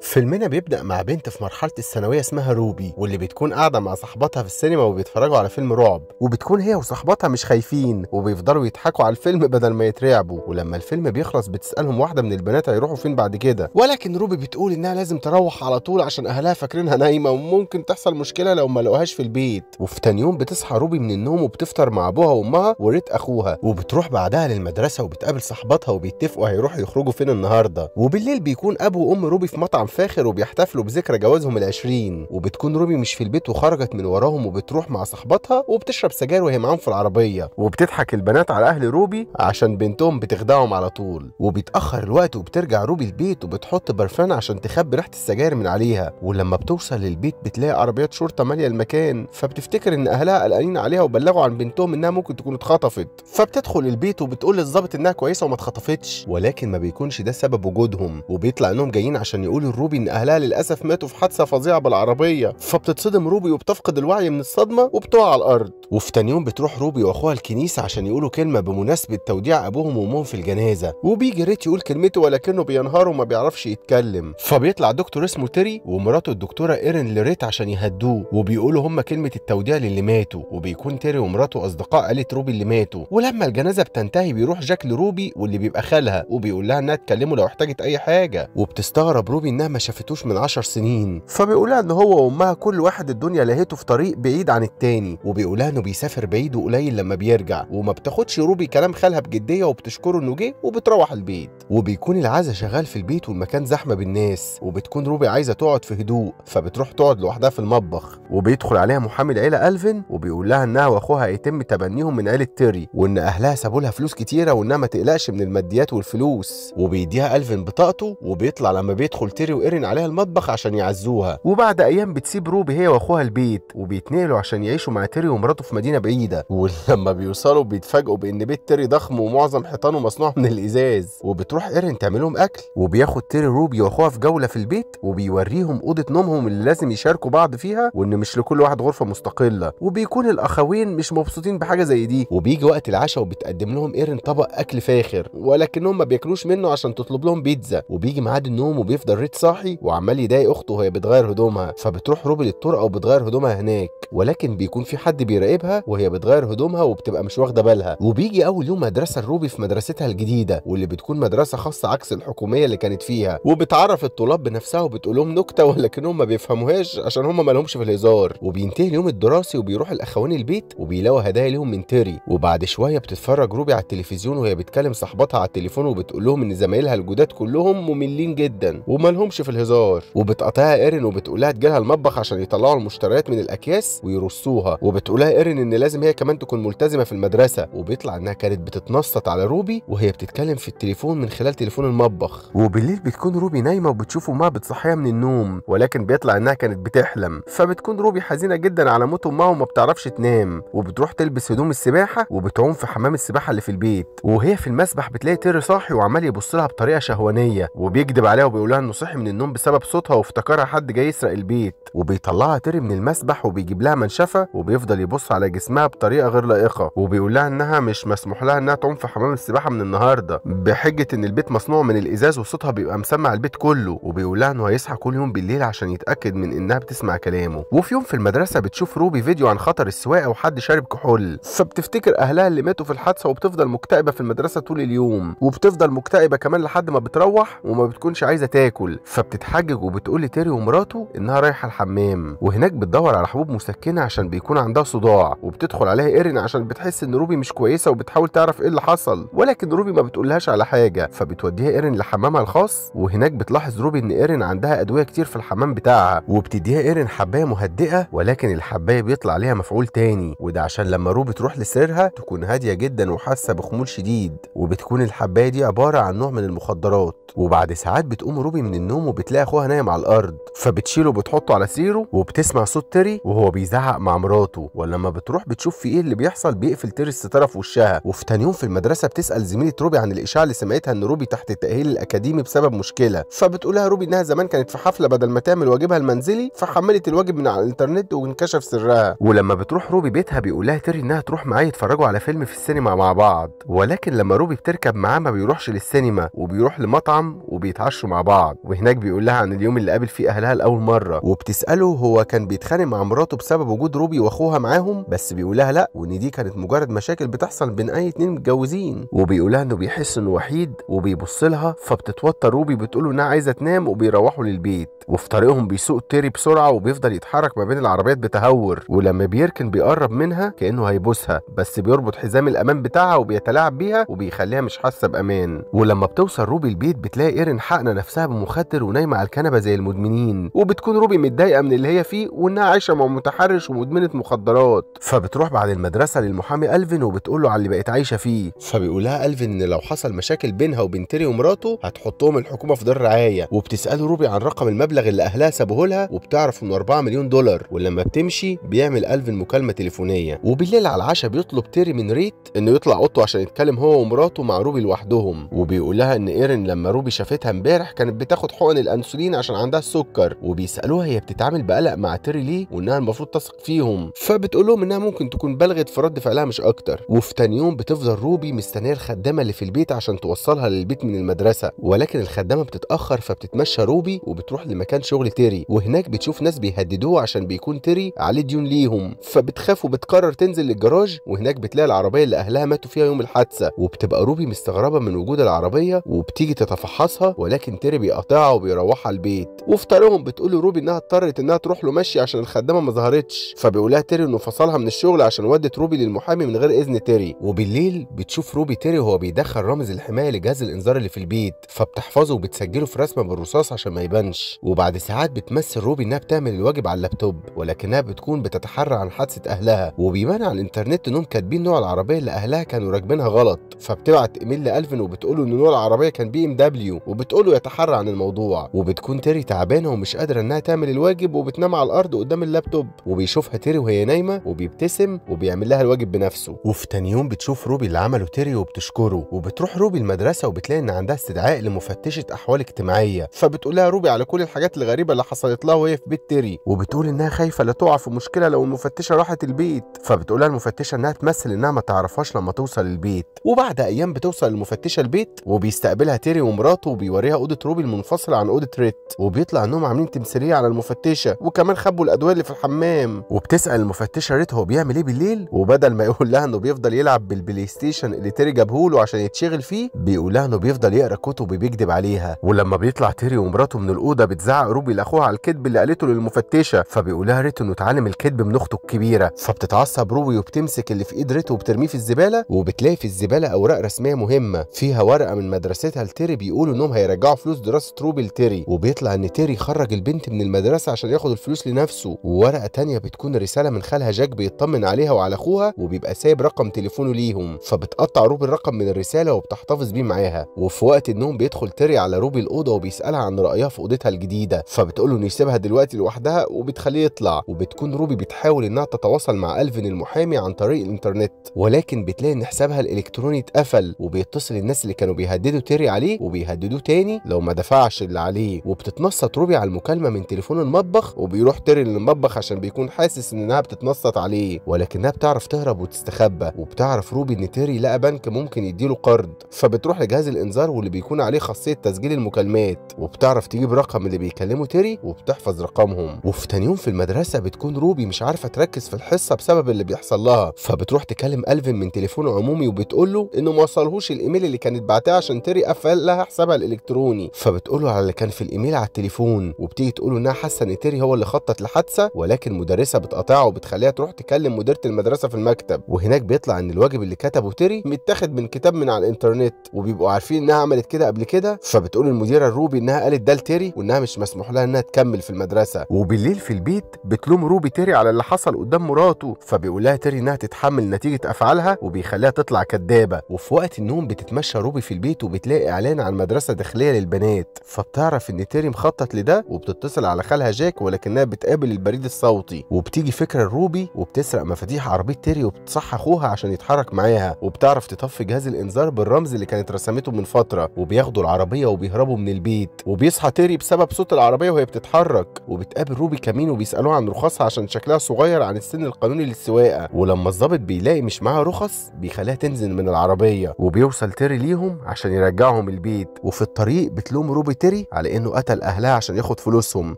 فيلمنا بيبدأ مع بنت في مرحلة الثانوية اسمها روبي واللي بتكون قاعدة مع صاحبتها في السينما وبيتفرجوا على فيلم رعب وبتكون هي وصاحبتها مش خايفين وبيفضلوا يضحكوا على الفيلم بدل ما يترعبوا ولما الفيلم بيخلص بتسألهم واحدة من البنات هيروحوا فين بعد كده ولكن روبي بتقول إنها لازم تروح على طول عشان أهلها فاكرينها نايمة وممكن تحصل مشكلة لو ما لقوهاش في البيت وفي تاني يوم بتصحى روبي من النوم وبتفطر مع أبوها وأمها وريت أخوها وبتروح بعدها للمدرسة وبتقابل صاحبتها وبيتفقوا هيروحوا يخرجوا فين النهارده وبالليل بيكون أبو وأم روبي في مطعم فاخر وبيحتفلوا بذكرى جوازهم العشرين وبتكون روبي مش في البيت وخرجت من وراهم وبتروح مع صاحبتها وبتشرب سجاير وهي معاهم في العربيه وبتضحك البنات على اهل روبي عشان بنتهم بتخدعهم على طول وبيتاخر الوقت وبترجع روبي البيت وبتحط برفان عشان تخبي ريحه السجاير من عليها ولما بتوصل للبيت بتلاقي عربيات شرطه ماليه المكان فبتفتكر ان اهلها قلقانين عليها وبلغوا عن بنتهم انها ممكن تكون اتخطفت فبتدخل البيت وبتقول للظابط انها كويسه وما اتخطفتش ولكن ما بيكونش ده سبب وجودهم وبيطلع انهم جايين عشان يقولوا روبي ان اهلها للاسف ماتوا في حادثه فظيعه بالعربيه فبتتصدم روبي وبتفقد الوعي من الصدمه وبتقع على الارض وفي تاني يوم بتروح روبي واخوها الكنيسه عشان يقولوا كلمه بمناسبه توديع ابوهم وامهم في الجنازه وبيجي ريت يقول كلمته ولكنه بينهار وما بيعرفش يتكلم فبيطلع دكتور اسمه تيري ومراته الدكتوره ايرين لريت عشان يهدوه وبيقولوا هم كلمه التوديع للي ماتوا وبيكون تيري ومراته اصدقاء عائله روبي اللي ماتوا ولما الجنازه بتنتهي بيروح جاك لروبي واللي بيبقى خالها وبيقول لها انها تكلمه لو احتاجت اي حاجه وبتستغرب روبي انها ما شافتوش من 10 سنين فبيقولها ان هو وامها كل واحد الدنيا لهيته في طريق بعيد عن التاني وبيقولها انه بيسافر بعيد وقليل لما بيرجع وما بتاخدش روبي كلام خالها بجديه وبتشكره انه جه وبتروح البيت وبيكون العزا شغال في البيت والمكان زحمه بالناس وبتكون روبي عايزه تقعد في هدوء فبتروح تقعد لوحدها في المطبخ وبيدخل عليها محامي العيله الفن وبيقول لها انها واخوها هيتم تبنيهم من عيله تيري وان اهلها سابوا لها فلوس كتيره وانها ما تقلقش من الماديات والفلوس وبيديها الفن بطاقته وبيطلع لما بيدخل تيري وإيرين عليها المطبخ عشان يعزوها وبعد ايام بتسيب روبي هي واخوها البيت وبيتنقلوا عشان يعيشوا مع تيري ومراته في مدينه بعيده ولما بيوصلوا بيتفاجئوا بان بيت تيري ضخم ومعظم حيطانه مصنوع من الازاز وبتروح ايرين تعمل لهم اكل وبياخد تيري روبي واخوها في جوله في البيت وبيوريهم اوضه نومهم اللي لازم يشاركوا بعض فيها وان مش لكل واحد غرفه مستقله وبيكون الاخوين مش مبسوطين بحاجه زي دي وبيجي وقت العشاء وبتقدم لهم ايرين طبق اكل فاخر ولكنهم ما بياكلوش منه عشان تطلب لهم بيتزا وبيجي ميعاد النوم وبيفضل ريت صاحي وعمال يضايق اخته وهي بتغير هدومها فبتروح روبي للطرقه وبتغير هدومها هناك ولكن بيكون في حد بيراقبها وهي بتغير هدومها وبتبقى مش واخده بالها وبيجي اول يوم مدرسه لروبي في مدرستها الجديده واللي بتكون مدرسه خاصه عكس الحكوميه اللي كانت فيها وبتعرف الطلاب بنفسها وبتقول لهم نكته ولكنهم ما بيفهموهاش عشان هم ما لهمش في الهزار وبينتهي اليوم الدراسي وبيروح الاخوان البيت وبيلاقوا هدايا لهم من تيري وبعد شويه بتتفرج روبي على التلفزيون وهي بتكلم صاحبتها على التليفون وبتقول لهم ان زمايلها الجداد كلهم مملين جدا وما لهم بتقومش في الهزار وبتقطعها ايرين وبتقولها تجيلها المطبخ عشان يطلعوا المشتريات من الاكياس ويرصوها وبتقولها ايرين ان لازم هي كمان تكون ملتزمه في المدرسه وبيطلع انها كانت بتتنصت على روبي وهي بتتكلم في التليفون من خلال تليفون المطبخ وبالليل بتكون روبي نايمه وبتشوف امها بتصحيها من النوم ولكن بيطلع انها كانت بتحلم فبتكون روبي حزينه جدا على موت امها وما بتعرفش تنام وبتروح تلبس هدوم السباحه وبتعوم في حمام السباحه اللي في البيت وهي في المسبح بتلاقي تيري صاحي وعمال يبص لها بطريقه شهوانيه وبيكذب عليها وبيقول لها انه صحي من النوم بسبب صوتها وافتكرها حد جاي يسرق البيت وبيطلعها تري من المسبح وبيجيب لها منشفه وبيفضل يبص على جسمها بطريقه غير لائقه وبيقول لها انها مش مسموح لها انها تعوم في حمام السباحه من النهارده بحجه ان البيت مصنوع من الازاز وصوتها بيبقى مسمع البيت كله وبيقول لها انه هيصحى كل يوم بالليل عشان يتاكد من انها بتسمع كلامه وفي يوم في المدرسه بتشوف روبي فيديو عن خطر السواقه وحد شارب كحول فبتفتكر اهلها اللي ماتوا في الحادثه وبتفضل مكتئبه في المدرسه طول اليوم وبتفضل مكتئبه كمان لحد ما بتروح وما بتكونش عايزه تاكل فبتتحجج وبتقول لتيري ومراته انها رايحه الحمام وهناك بتدور على حبوب مسكنه عشان بيكون عندها صداع وبتدخل عليها ايرين عشان بتحس ان روبي مش كويسه وبتحاول تعرف ايه اللي حصل ولكن روبي ما بتقولهاش على حاجه فبتوديها ايرين لحمامها الخاص وهناك بتلاحظ روبي ان ايرين عندها ادويه كتير في الحمام بتاعها وبتديها ايرين حبايه مهدئه ولكن الحبايه بيطلع عليها مفعول تاني وده عشان لما روبي تروح لسريرها تكون هاديه جدا وحاسه بخمول شديد وبتكون الحبايه دي عباره عن نوع من المخدرات وبعد ساعات بتقوم روبي من النوم النوم وبتلاقي اخوها نايم على الارض فبتشيله وبتحطه على سريره وبتسمع صوت تري وهو بيزعق مع مراته ولما بتروح بتشوف في ايه اللي بيحصل بيقفل تري الستاره في وشها وفي تاني يوم في المدرسه بتسال زميله روبي عن الاشاعه اللي سمعتها ان روبي تحت التاهيل الاكاديمي بسبب مشكله فبتقولها روبي انها زمان كانت في حفله بدل ما تعمل واجبها المنزلي فحملت الواجب من على الانترنت وانكشف سرها ولما بتروح روبي بيتها بيقولها تري انها تروح معاه يتفرجوا على فيلم في السينما مع بعض ولكن لما روبي بتركب معاه ما بيروحش للسينما وبيروح لمطعم وبيتعشوا مع بعض وهنا هناك بيقول لها عن اليوم اللي قابل فيه اهلها لاول مره وبتساله هو كان بيتخانق مع مراته بسبب وجود روبي واخوها معاهم بس بيقول لها لا وان دي كانت مجرد مشاكل بتحصل بين اي اتنين متجوزين وبيقول لها انه بيحس انه وحيد وبيبص لها فبتتوتر روبي بتقول له انها عايزه تنام وبيروحوا للبيت وفي طريقهم بيسوق تيري بسرعه وبيفضل يتحرك ما بين العربيات بتهور ولما بيركن بيقرب منها كانه هيبوسها بس بيربط حزام الامان بتاعها وبيتلاعب بيها وبيخليها مش حاسه بامان ولما بتوصل روبي البيت بتلاقي ايرين حقنه نفسها بمخدر سافر ونايمه على الكنبه زي المدمنين وبتكون روبي متضايقه من اللي هي فيه وانها عايشه مع متحرش ومدمنه مخدرات فبتروح بعد المدرسه للمحامي الفين وبتقول له على اللي بقت عايشه فيه فبيقول لها الفين ان لو حصل مشاكل بينها وبين تيري ومراته هتحطهم الحكومه في دار رعايه وبتساله روبي عن رقم المبلغ اللي اهلها سابوه لها وبتعرف انه 4 مليون دولار ولما بتمشي بيعمل الفين مكالمه تليفونيه وبالليل على العشاء بيطلب تيري من ريت انه يطلع اوضته عشان يتكلم هو ومراته مع روبي لوحدهم وبيقول لها ان ايرين لما روبي شافتها امبارح كانت بتاخد حقن حقن الانسولين عشان عندها السكر وبيسالوها هي بتتعامل بقلق مع تيري ليه وانها المفروض تثق فيهم فبتقول لهم انها ممكن تكون بلغت في رد فعلها مش اكتر وفي تاني يوم بتفضل روبي مستنيه الخدامه اللي في البيت عشان توصلها للبيت من المدرسه ولكن الخدامه بتتاخر فبتتمشى روبي وبتروح لمكان شغل تيري وهناك بتشوف ناس بيهددوه عشان بيكون تيري عليه ديون ليهم فبتخاف وبتقرر تنزل للجراج وهناك بتلاقي العربيه اللي اهلها ماتوا فيها يوم الحادثه وبتبقى روبي مستغربه من وجود العربيه وبتيجي تتفحصها ولكن تيري بيقاطعها وبيروحها البيت وفي طريقهم بتقول لروبي انها اضطرت انها تروح له ماشي عشان الخدامه ما ظهرتش فبيقولها تيري انه فصلها من الشغل عشان ودت روبي للمحامي من غير اذن تيري وبالليل بتشوف روبي تيري وهو بيدخل رمز الحمايه لجهاز الانذار اللي في البيت فبتحفظه وبتسجله في رسمه بالرصاص عشان ما يبانش وبعد ساعات بتمثل روبي انها بتعمل الواجب على اللابتوب ولكنها بتكون بتتحرى عن حادثه اهلها وبيبان على الانترنت انهم كاتبين نوع العربيه اللي اهلها كانوا راكبينها غلط فبتبعت ايميل لالفن وبتقول له ان نوع العربيه كان بي ام دبليو وبتقول له يتحرى عن الموضوع الموضوع وبتكون تيري تعبانه ومش قادره انها تعمل الواجب وبتنام على الارض قدام اللابتوب وبيشوفها تيري وهي نايمه وبيبتسم وبيعمل لها الواجب بنفسه وفي تاني يوم بتشوف روبي اللي عمله تيري وبتشكره وبتروح روبي المدرسه وبتلاقي ان عندها استدعاء لمفتشه احوال اجتماعيه فبتقول لها روبي على كل الحاجات الغريبه اللي حصلت لها وهي في بيت تيري وبتقول انها خايفه لا تقع في مشكله لو المفتشه راحت البيت فبتقول لها المفتشه انها تمثل انها ما تعرفهاش لما توصل البيت وبعد ايام بتوصل المفتشه البيت وبيستقبلها تيري ومراته وبيوريها اوضه روبي المنفصلة فصل عن اوضه ريت وبيطلع انهم عاملين تمثيليه على المفتشه وكمان خبوا الادويه اللي في الحمام وبتسال المفتشه ريت هو بيعمل ايه بالليل وبدل ما يقول لها انه بيفضل يلعب بالبلاي ستيشن اللي تيري جابهوله عشان يتشغل فيه بيقول لها انه بيفضل يقرا كتب وبيكذب عليها ولما بيطلع تيري ومراته من الاوضه بتزعق روبي لاخوها على الكذب اللي قالته للمفتشه فبيقول لها ريت انه اتعلم الكذب من اخته الكبيره فبتتعصب روبي وبتمسك اللي في ايد ريت وبترميه في الزباله وبتلاقي في الزباله اوراق رسميه مهمه فيها ورقه من مدرستها لتيري بيقولوا انهم هيرجعوا فلوس دراسه روبي مقابل تيري وبيطلع ان تيري خرج البنت من المدرسه عشان ياخد الفلوس لنفسه وورقه تانية بتكون رساله من خالها جاك بيطمن عليها وعلى اخوها وبيبقى سايب رقم تليفونه ليهم فبتقطع روبي الرقم من الرساله وبتحتفظ بيه معاها وفي وقت النوم بيدخل تيري على روبي الاوضه وبيسالها عن رايها في اوضتها الجديده فبتقول له انه يسيبها دلوقتي لوحدها وبتخليه يطلع وبتكون روبي بتحاول انها تتواصل مع الفن المحامي عن طريق الانترنت ولكن بتلاقي ان حسابها الالكتروني اتقفل وبيتصل الناس اللي كانوا بيهددوا تيري عليه وبيهددوه تاني لو ما دفعش اللي عليه وبتتنصت روبي على المكالمه من تليفون المطبخ وبيروح ترن للمطبخ عشان بيكون حاسس انها بتتنصت عليه ولكنها بتعرف تهرب وتستخبى وبتعرف روبي ان تيري لقى بنك ممكن يديله قرض فبتروح لجهاز الانذار واللي بيكون عليه خاصيه تسجيل المكالمات وبتعرف تجيب رقم اللي بيكلمه تيري وبتحفظ رقمهم وفي تاني يوم في المدرسه بتكون روبي مش عارفه تركز في الحصه بسبب اللي بيحصل لها فبتروح تكلم الفين من تليفون عمومي وبتقول له انه ما وصلهوش الايميل اللي كانت بعتها عشان تيري قفل لها حسابها الالكتروني فبتقول له على اللي كان في الايميل على التليفون وبتيجي تقول انها حاسه ان تيري هو اللي خطط لحادثه ولكن مدرسه بتقاطعه وبتخليها تروح تكلم مديره المدرسه في المكتب وهناك بيطلع ان الواجب اللي كتبه تيري متاخد من كتاب من على الانترنت وبيبقوا عارفين انها عملت كده قبل كده فبتقول المديره الروبي انها قالت ده لتيري وانها مش مسموح لها انها تكمل في المدرسه وبالليل في البيت بتلوم روبي تيري على اللي حصل قدام مراته فبيقول لها تيري انها تتحمل نتيجه افعالها وبيخليها تطلع كدابه وفي وقت النوم بتتمشى روبي في البيت وبتلاقي اعلان عن مدرسه داخليه للبنات تعرف ان تيري مخطط لده وبتتصل على خالها جاك ولكنها بتقابل البريد الصوتي وبتيجي فكره لروبي وبتسرق مفاتيح عربيه تيري وبتصح اخوها عشان يتحرك معاها وبتعرف تطفي جهاز الانذار بالرمز اللي كانت رسمته من فتره وبياخدوا العربيه وبيهربوا من البيت وبيصحى تيري بسبب صوت العربيه وهي بتتحرك وبتقابل روبي كمين وبيسالوها عن رخصها عشان شكلها صغير عن السن القانوني للسواقه ولما الظابط بيلاقي مش معاها رخص بيخليها تنزل من العربيه وبيوصل تيري ليهم عشان يرجعهم البيت وفي الطريق بتلوم روبي تيري العمري على انه قتل اهلها عشان ياخد فلوسهم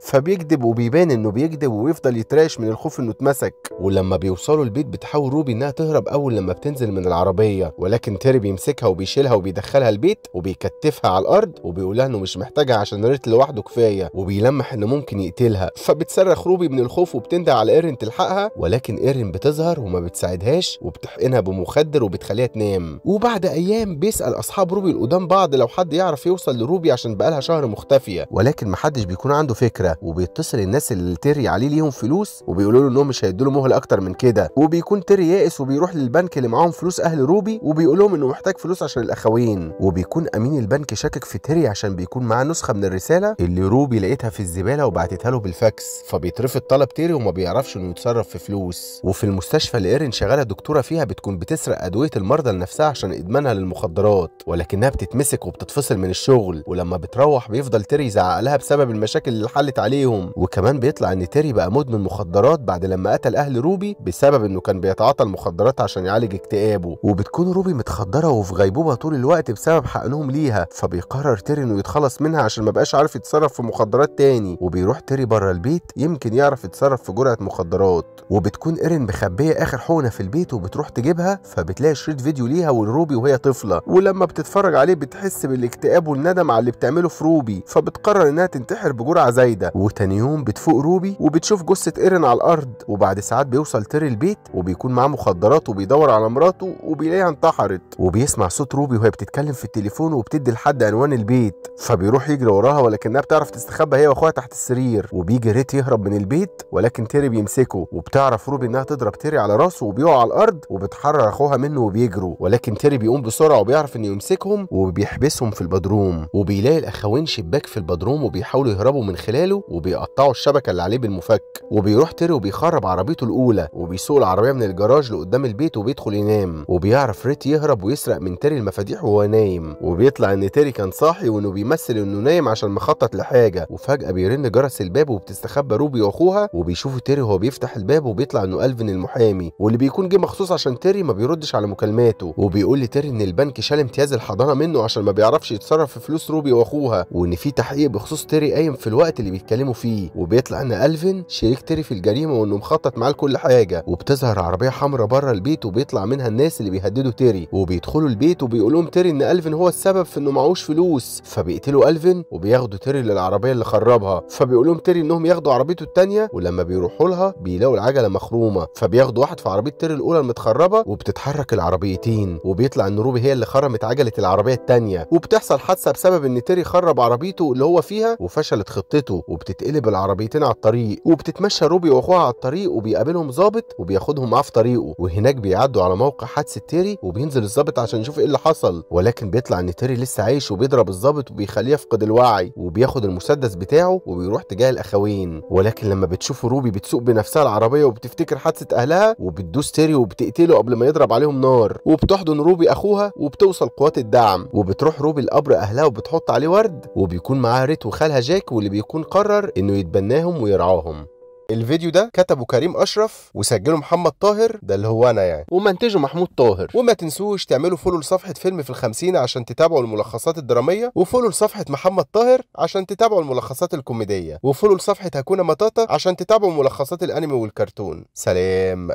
فبيكذب وبيبان انه بيكذب ويفضل يتراش من الخوف انه اتمسك ولما بيوصلوا البيت بتحاول روبي انها تهرب اول لما بتنزل من العربيه ولكن تيري بيمسكها وبيشيلها وبيدخلها البيت وبيكتفها على الارض لها انه مش محتاجها عشان ريت لوحده كفايه وبيلمح انه ممكن يقتلها فبتصرخ روبي من الخوف وبتندى على ايرين تلحقها ولكن ايرين بتظهر وما بتساعدهاش وبتحقنها بمخدر وبتخليها تنام وبعد ايام بيسال اصحاب روبي القدام بعض لو حد يعرف يوصل لروبي عشان بقالها شهر مختفيه ولكن محدش بيكون عنده فكره وبيتصل الناس اللي تري عليه ليهم فلوس وبيقولوا له انهم مش هيدوا له مهله اكتر من كده وبيكون تري يائس وبيروح للبنك اللي معاهم فلوس اهل روبي وبيقول لهم انه محتاج فلوس عشان الاخوين وبيكون امين البنك شاكك في تري عشان بيكون معاه نسخه من الرساله اللي روبي لقيتها في الزباله وبعتتها له بالفاكس فبيترفض طلب تيري وما بيعرفش انه يتصرف في فلوس وفي المستشفى اللي ايرين شغاله دكتوره فيها بتكون بتسرق ادويه المرضى لنفسها عشان ادمانها للمخدرات ولكنها بتتمسك وبتتفصل من الشغل ولما بتروح بيفضل تيري يزعق لها بسبب المشاكل اللي حلت عليهم وكمان بيطلع ان تيري بقى مدمن مخدرات بعد لما قتل اهل روبي بسبب انه كان بيتعاطى المخدرات عشان يعالج اكتئابه وبتكون روبي متخدره وفي غيبوبه طول الوقت بسبب حقنهم ليها فبيقرر تيري انه يتخلص منها عشان ما بقاش عارف يتصرف في مخدرات تاني وبيروح تيري بره البيت يمكن يعرف يتصرف في جرعه مخدرات وبتكون ايرين مخبيه اخر حقنه في البيت وبتروح تجيبها فبتلاقي شريط فيديو ليها ولروبي وهي طفله ولما بتتفرج عليه بتحس بالاكتئاب والندم على اللي بتعمله في روبي روبي فبتقرر انها تنتحر بجرعه زايده وتاني يوم بتفوق روبي وبتشوف جثه ايرن على الارض وبعد ساعات بيوصل تيري البيت وبيكون معاه مخدرات وبيدور على مراته وبيلاقيها انتحرت وبيسمع صوت روبي وهي بتتكلم في التليفون وبتدي لحد عنوان البيت فبيروح يجري وراها ولكنها بتعرف تستخبى هي واخوها تحت السرير وبيجي ريت يهرب من البيت ولكن تيري بيمسكه وبتعرف روبي انها تضرب تيري على راسه وبيقع على الارض وبتحرر اخوها منه وبيجروا ولكن تيري بيقوم بسرعه وبيعرف انه يمسكهم وبيحبسهم في البدروم وبيلاقي الاخوين شباك في البدروم وبيحاولوا يهربوا من خلاله وبيقطعوا الشبكه اللي عليه بالمفك وبيروح تيري وبيخرب عربيته الاولى وبيسوق العربيه من الجراج لقدام البيت وبيدخل ينام وبيعرف ريت يهرب ويسرق من تيري المفاتيح وهو نايم وبيطلع ان تيري كان صاحي وانه بيمثل انه نايم عشان مخطط لحاجه وفجاه بيرن جرس الباب وبتستخبى روبي واخوها وبيشوفوا تيري وهو بيفتح الباب وبيطلع انه الفن المحامي واللي بيكون جه مخصوص عشان تيري ما بيردش على مكالماته وبيقول لتيري ان البنك شال امتياز الحضانه منه عشان ما بيعرفش يتصرف في فلوس روبي واخوها وان في تحقيق بخصوص تيري قايم في الوقت اللي بيتكلموا فيه وبيطلع ان الفين شريك تيري في الجريمه وانه مخطط معاه لكل حاجه وبتظهر عربيه حمراء بره البيت وبيطلع منها الناس اللي بيهددوا تيري وبيدخلوا البيت وبيقولوا لهم تيري ان الفين هو السبب في انه معهوش فلوس فبيقتلوا الفين وبياخدوا تيري للعربيه اللي خربها فبيقول لهم تيري انهم ياخدوا عربيته الثانيه ولما بيروحوا لها بيلاقوا العجله مخرومه فبياخدوا واحد في عربيه تيري الاولى المتخربه وبتتحرك العربيتين وبيطلع ان روبي هي اللي خرمت عجله العربيه الثانيه وبتحصل حادثه بسبب ان تيري خرب عربيته اللي هو فيها وفشلت خطته وبتتقلب العربيتين على الطريق وبتتمشى روبي واخوها على الطريق وبيقابلهم ظابط وبياخدهم معاه في طريقه وهناك بيعدوا على موقع حادثه تيري وبينزل الظابط عشان يشوف ايه اللي حصل ولكن بيطلع ان تيري لسه عايش وبيضرب الظابط وبيخليه يفقد الوعي وبياخد المسدس بتاعه وبيروح تجاه الاخوين ولكن لما بتشوف روبي بتسوق بنفسها العربيه وبتفتكر حادثه اهلها وبتدوس تيري وبتقتله قبل ما يضرب عليهم نار وبتحضن روبي اخوها وبتوصل قوات الدعم وبتروح روبي لقبر اهلها وبتحط عليه ورد وبيكون معاها ريت وخالها جاك واللي بيكون قرر انه يتبناهم ويرعاهم الفيديو ده كتبه كريم اشرف وسجله محمد طاهر ده اللي هو انا يعني ومنتجه محمود طاهر وما تنسوش تعملوا فولو لصفحه فيلم في الخمسين عشان تتابعوا الملخصات الدراميه وفولو لصفحه محمد طاهر عشان تتابعوا الملخصات الكوميديه وفولو لصفحه هكونا مطاطا عشان تتابعوا ملخصات الانمي والكرتون سلام